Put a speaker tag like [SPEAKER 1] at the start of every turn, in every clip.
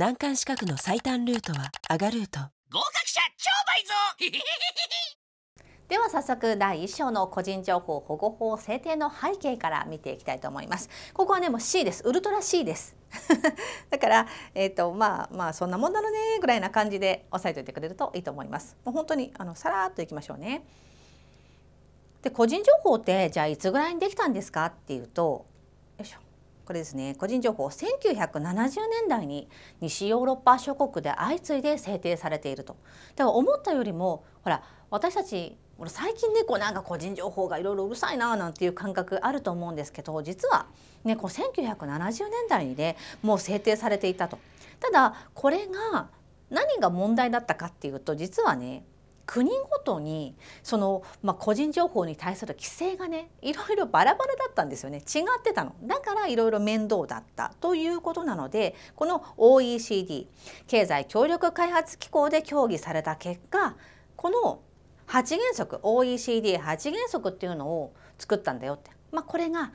[SPEAKER 1] 難関資格の最短ルートは上がルート合格者超倍増 では早速第1章の個人情報保護法制定の背景から見ていきたいと思います。ここはねもう C です。ウルトラ C です。だからえっ、ー、とまあまあそんなもんだろねぐらいな感じで押さえておいてくれるといいと思います。もう本当にあのさらっといきましょうね。で個人情報ってじゃあいつぐらいにできたんですかっていうとよいしょこれですね個人情報1970年代に西ヨーロッパ諸国で相次いで制定されていると。から思ったよりもほら私たち最近ねこうなんか個人情報がいろいろうるさいななんていう感覚あると思うんですけど実はねこう1970年代にねもう制定されていたと。ただこれが何が問題だったかっていうと実はね国ごとにその、まあ、個人情報に対する規制がねいろいろバラバラだったんですよね違ってたのだからいろいろ面倒だったということなのでこの OECD 経済協力開発機構で協議された結果この8原則 OECD8 原則っていうのを作ったんだよって、まあ、これが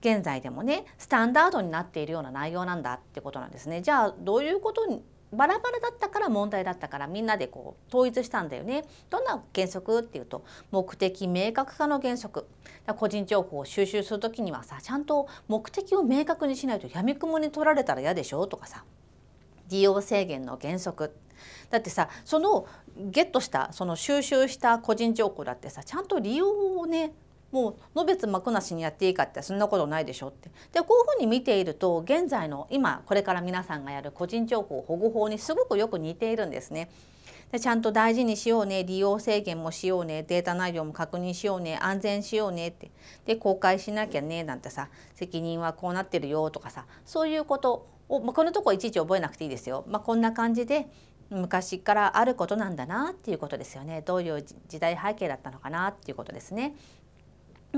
[SPEAKER 1] 現在でもねスタンダードになっているような内容なんだってことなんですね。じゃあどういうことバラバラだったから問題だったからみんなでこう統一したんだよね。どんな原則っていうと目的明確化の原則個人情報を収集する時にはさちゃんと目的を明確にしないとやみくもに取られたら嫌でしょとかさ利用制限の原則だってさそのゲットしたその収集した個人情報だってさちゃんと利用をねもうのべつ幕なしにやっていいかってそんなことないでしょってでこういうふうに見ていると現在の今これから皆さんがやる個人情報保護法にすごくよく似ているんですね。でちゃんと大事にしようね利用制限もしようねデータ内容も確認しようね安全しようねってで公開しなきゃねなんてさ責任はこうなってるよとかさそういうことを、まあ、このとこいちいち覚えなくていいですよ。まあ、こんな感じで昔からあることなんだなっていうことですよねどういう時代背景だったのかなっていうことですね。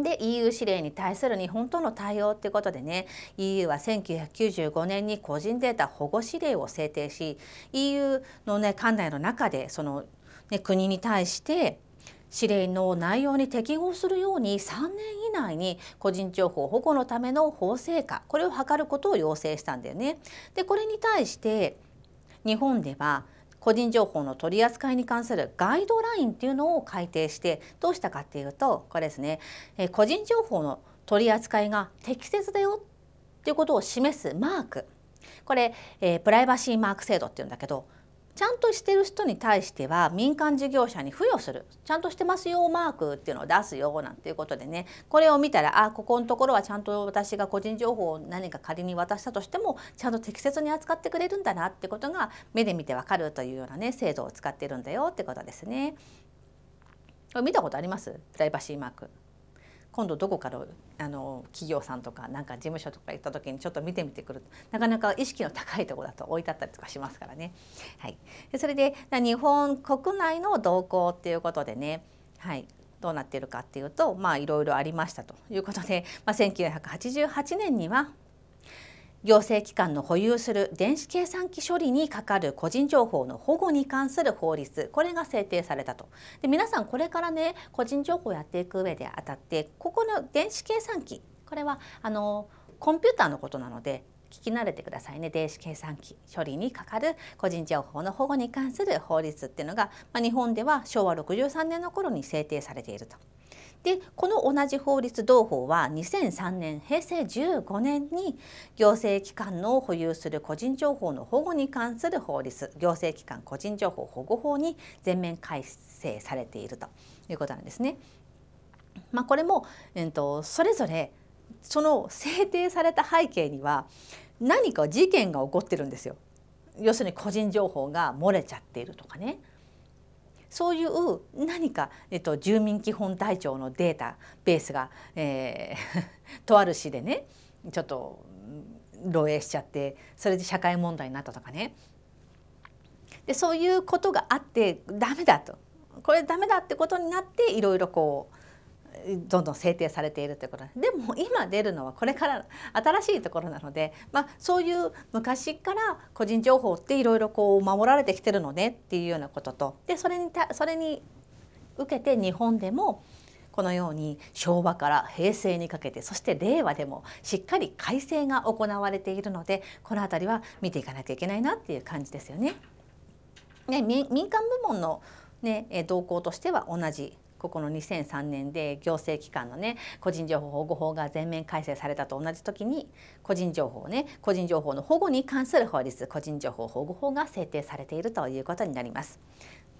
[SPEAKER 1] で EU 指令に対する日本との対応ということでね EU は1995年に個人データ保護指令を制定し EU の、ね、管内の中でその、ね、国に対して指令の内容に適合するように3年以内に個人情報保護のための法制化これを図ることを要請したんだよね。でこれに対して日本では個人情報の取り扱いに関するガイドラインっていうのを改定してどうしたかっていうとこれですね、え個人情報の取り扱いが適切だよっていうことを示すマークこれ、えプライバシーマーク制度っていうんだけどちゃんとしてる人に対しては民間事業者に付与するちゃんとしてますよマークっていうのを出すよなんていうことでねこれを見たらあここのところはちゃんと私が個人情報を何か仮に渡したとしてもちゃんと適切に扱ってくれるんだなってことが目で見てわかるというようなね制度を使ってるんだよってことですね。見たことありますプライバシーマーク今度どこかのあの企業さんとかなんか事務所とか行った時にちょっと見てみてくるとなかなか意識の高いとこだと置いてあったりとかしますからね。はい、でそれで日本国内の動向っていうことでね、はい、どうなっているかっていうとまあいろいろありましたということで、まあ、1988年には行政機関の保有する電子計算機処理にかかる個人情報の保護に関する法律これが制定されたとで皆さんこれからね個人情報をやっていく上であたってここの電子計算機これはあのコンピューターのことなので聞き慣れてくださいね電子計算機処理にかかる個人情報の保護に関する法律っていうのが、まあ、日本では昭和63年の頃に制定されていると。でこの同じ法律同法は2003年平成15年に行政機関の保有する個人情報の保護に関する法律行政機関個人情報保護法に全面改正されているということなんですね。まあ、これも、えっとそれぞれその制定された背景には何か事件が起こってるんですよ。要するに個人情報が漏れちゃっているとかね。そういう何か、えっと、住民基本台帳のデータベースが、えー、とある市でねちょっと漏洩しちゃってそれで社会問題になったとかねでそういうことがあってダメだとこれダメだってことになっていろいろこうどんどん制定されているということでも今出るのはこれから新しいところなので、まあ、そういう昔から個人情報っていろいろこう守られてきてるのねっていうようなこととでそれにたそれに受けて日本でもこのように昭和から平成にかけてそして令和でもしっかり改正が行われているのでこの辺りは見ていかなきゃいけないなっていう感じですよね。ね民間部門のね、動向としては同じここの2003年で行政機関のね個人情報保護法が全面改正されたと同じ時に個人情報ね個人情報の保護に関する法律個人情報保護法が制定されているということになります。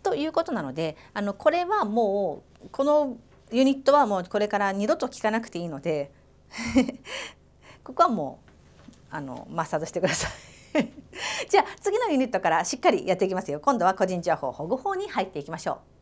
[SPEAKER 1] ということなのであのこれはもうこのユニットはもうこれから二度と聞かなくていいので ここはもうあのマッサージしてください じゃあ次のユニットからしっかりやっていきますよ今度は個人情報保護法に入っていきましょう